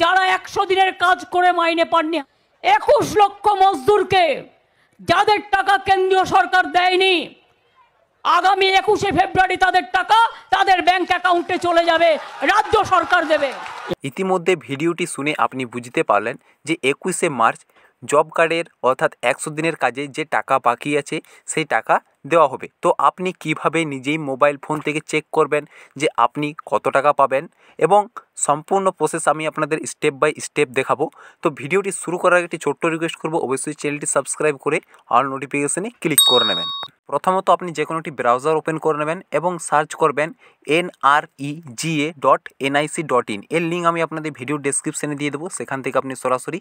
যারা একশো দিনের কাজ করে মাইনে পাননি একুশ লক্ষ মজদুরকে যাদের টাকা কেন্দ্রীয় সরকার দেয়নি আগামী একুশে ফেব্রুয়ারি তাদের টাকা তাদের ব্যাংক অ্যাকাউন্টে চলে যাবে রাজ্য সরকার দেবে ইতিমধ্যে ভিডিওটি শুনে আপনি বুঝতে পারলেন যে একুশে মার্চ জব কার্ডের অর্থাৎ একশো দিনের কাজে যে টাকা বাকি আছে সেই টাকা দেওয়া হবে তো আপনি কিভাবে নিজেই মোবাইল ফোন থেকে চেক করবেন যে আপনি কত টাকা পাবেন এবং সম্পূর্ণ প্রসেস আমি আপনাদের স্টেপ বাই স্টেপ দেখাবো তো ভিডিওটি শুরু করার আগে একটি ছোট্ট রিকোয়েস্ট করবো অবশ্যই চ্যানেলটি সাবস্ক্রাইব করে আর নোটিফিকেশানে ক্লিক করে নেবেন প্রথমত আপনি যে কোনো একটি ব্রাউজার ওপেন করে নেবেন এবং সার্চ করবেন NREGA dot NIC dot in এর লিঙ্ক আমি আপনাদের ভিডিও ডেসক্রিপশানে দিয়ে দেবো সেখান থেকে আপনি সরাসরি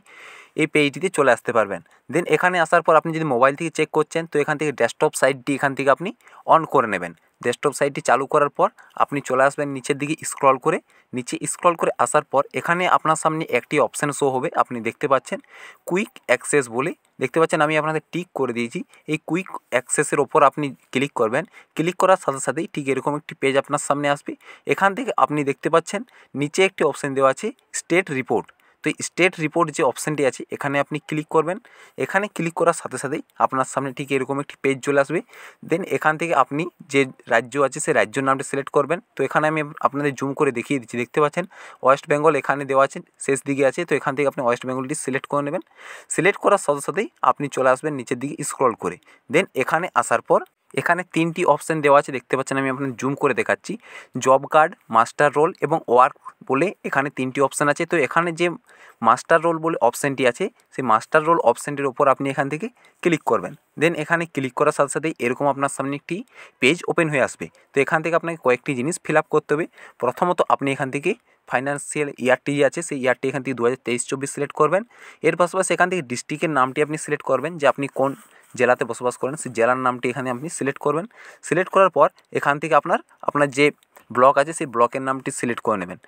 এই পেজটিতে চলে আসতে পারবেন দেন এখানে আসার পর আপনি যদি মোবাইল থেকে চেক করছেন তো এখান থেকে ডেস্কটপ সাইড সাইটটি এখান থেকে আপনি অন করে নেবেন ডেস্কটপ সাইটটি চালু করার পর আপনি চলে আসবেন নিচের দিকে স্ক্রল করে নিচে স্ক্রল করে আসার পর এখানে আপনার সামনে একটি অপশান শো হবে আপনি দেখতে পাচ্ছেন কুইক অ্যাক্সেস বলে দেখতে পাচ্ছেন আমি আপনাদের টিক করে দিয়েছি এই কুইক অ্যাক্সেসের ওপর আপনি ক্লিক করবেন ক্লিক করার সাথে সাথেই ঠিক এরকম একটি পেজ আপনার সামনে আসবে এখান থেকে আপনি দেখতে পাচ্ছেন নিচে একটি অপশান দেওয়া আছে স্টেট রিপোর্ট তো স্টেট রিপোর্ট যে অপশানটি আছে এখানে আপনি ক্লিক করবেন এখানে ক্লিক করার সাথে সাথেই আপনার সামনে ঠিক এরকম একটি পেজ চলে আসবে দেন এখান থেকে আপনি যে রাজ্য আছে সেই রাজ্যর নামটি সিলেক্ট করবেন তো এখানে আমি আপনাদের জুম করে দেখিয়ে দিচ্ছি দেখতে পাচ্ছেন ওয়েস্ট বেঙ্গল এখানে দেওয়া আছে শেষ দিকে আছে তো এখান থেকে আপনি ওয়েস্ট বেঙ্গলটি সিলেক্ট করে নেবেন সিলেক্ট করার সাথে সাথেই আপনি চলে আসবেন নিচের দিকে স্ক্রল করে দেন এখানে আসার পর এখানে তিনটি অপশান দেওয়া আছে দেখতে পাচ্ছেন আমি আপনার জুম করে দেখাচ্ছি জব কার্ড মাস্টার রোল এবং ওয়ার্ক বলে এখানে তিনটি অপশান আছে তো এখানে যে মাস্টার রোল বলে অপশানটি আছে সেই মাস্টার রোল অপশানটির ওপর আপনি এখান থেকে ক্লিক করবেন দেন এখানে ক্লিক করার সাথে সাথেই এরকম আপনার সামনে একটি পেজ ওপেন হয়ে আসবে তো এখান থেকে আপনাকে কয়েকটি জিনিস ফিল আপ করতে হবে প্রথমত আপনি এখান থেকে ফাইন্যান্সিয়াল ইয়ারটি যে আছে সেই ইয়ারটি এখান থেকে দু হাজার তেইশ চব্বিশ সিলেক্ট করবেন এর পাশাপাশি এখান থেকে ডিস্ট্রিক্টের নামটি আপনি সিলেক্ট করবেন যে আপনি কোন জেলাতে বসবাস করেন সেই জেলার নামটি এখানে আপনি সিলেক্ট করবেন সিলেক্ট করার পর এখান থেকে আপনার আপনার যে ব্লক আছে সেই ব্লকের নামটি সিলেক্ট করে নেবেন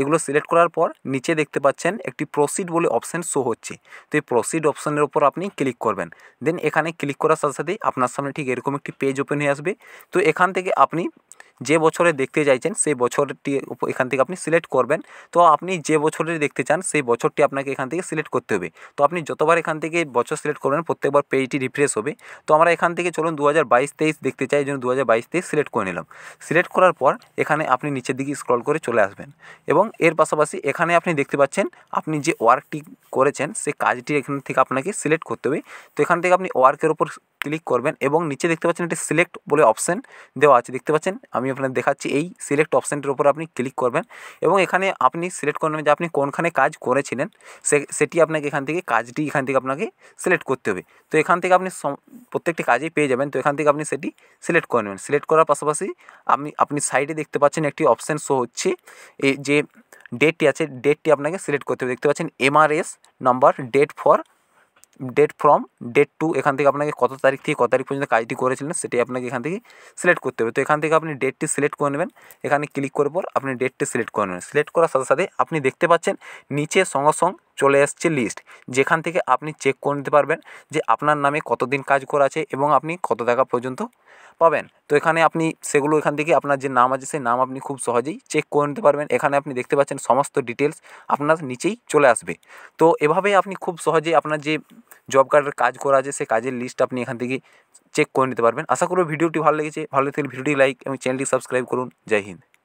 এগুলো সিলেক্ট করার পর নিচে দেখতে পাচ্ছেন একটি প্রসিড বলে অপশান শো হচ্ছে তো এই প্রসিড অপশানের ওপর আপনি ক্লিক করবেন দেন এখানে ক্লিক করার সাথে সাথেই আপনার সামনে ঠিক এরকম একটি পেজ ওপেন হয়ে আসবে তো এখান থেকে আপনি যে বছরে দেখতে চাইছেন সেই বছরটি এখান থেকে আপনি সিলেক্ট করবেন তো আপনি যে বছরে দেখতে চান সেই বছরটি আপনাকে এখান থেকে সিলেক্ট করতে হবে তো আপনি যতবার এখান থেকে বছর সিলেক্ট করবেন প্রত্যেকবার পেজটি রিফ্রেশ হবে তো আমরা এখান থেকে চলুন দু হাজার বাইশ তেইশ দেখতে চাই জন্য দু হাজার সিলেক্ট করে নিলাম সিলেক্ট করার পর এখানে আপনি নিচের দিকে স্ক্রল করে চলে আসবেন এবং এর পাশাপাশি এখানে আপনি দেখতে পাচ্ছেন আপনি যে ওয়ার্কটি করেছেন সে কাজটি এখান থেকে আপনাকে সিলেক্ট করতে হবে তো এখান থেকে আপনি ওয়ার্কের ওপর ক্লিক করবেন এবং নিচে দেখতে পাচ্ছেন একটি সিলেক্ট বলে অপশান দেওয়া আছে দেখতে পাচ্ছেন আমি আপনার দেখাচ্ছি এই সিলেক্ট অপশানটির উপর আপনি ক্লিক করবেন এবং এখানে আপনি সিলেক্ট করবেন যে আপনি কোনখানে কাজ করেছিলেন সেটি আপনাকে এখান থেকে কাজটি এখান থেকে আপনাকে সিলেক্ট করতে হবে তো এখান থেকে আপনি প্রত্যেকটি কাজেই পেয়ে যাবেন তো এখান থেকে আপনি সেটি সিলেক্ট করে নেবেন সিলেক্ট করার পাশাপাশি আপনি আপনি সাইডে দেখতে পাচ্ছেন একটি অপশান শো হচ্ছে যে ডেটটি আছে ডেটটি আপনাকে সিলেক্ট করতে হবে দেখতে পাচ্ছেন MRS number date for date from date to এখান থেকে আপনাকে কত তারিখ থেকে কত তারিখ পর্যন্ত কাজটি করেছিলেন সেটি আপনাকে এখান থেকে সিলেক্ট করতে হবে তো এখান থেকে আপনি ডেটটি সিলেক্ট করে নেবেন এখানে ক্লিক করার পর আপনি ডেটটি সিলেক্ট করে নেবেন সিলেক্ট করার সাথে সাথে আপনি দেখতে পাচ্ছেন নিচে সঙ্গে সঙ্গে চলে এসছে লিস্ট যেখান থেকে আপনি চেক করে নিতে পারবেন যে আপনার নামে কতদিন কাজ করা আছে এবং আপনি কত টাকা পর্যন্ত পাবেন তো এখানে আপনি সেগুলো এখান থেকে আপনার যে নাম আছে সেই নাম আপনি খুব সহজেই চেক করে নিতে পারবেন এখানে আপনি দেখতে পাচ্ছেন সমস্ত ডিটেলস আপনার নিচেই চলে আসবে তো এভাবেই আপনি খুব সহজেই আপনার যে জব কার্ডের কাজ করা আছে সেই কাজের লিস্ট আপনি এখান থেকে চেক করে নিতে পারবেন আশা করব ভিডিওটি ভালো লেগেছে ভালো লেগে ভিডিওটি লাইক এবং চ্যানেলটি সাবস্ক্রাইব করুন জয় হিন্দ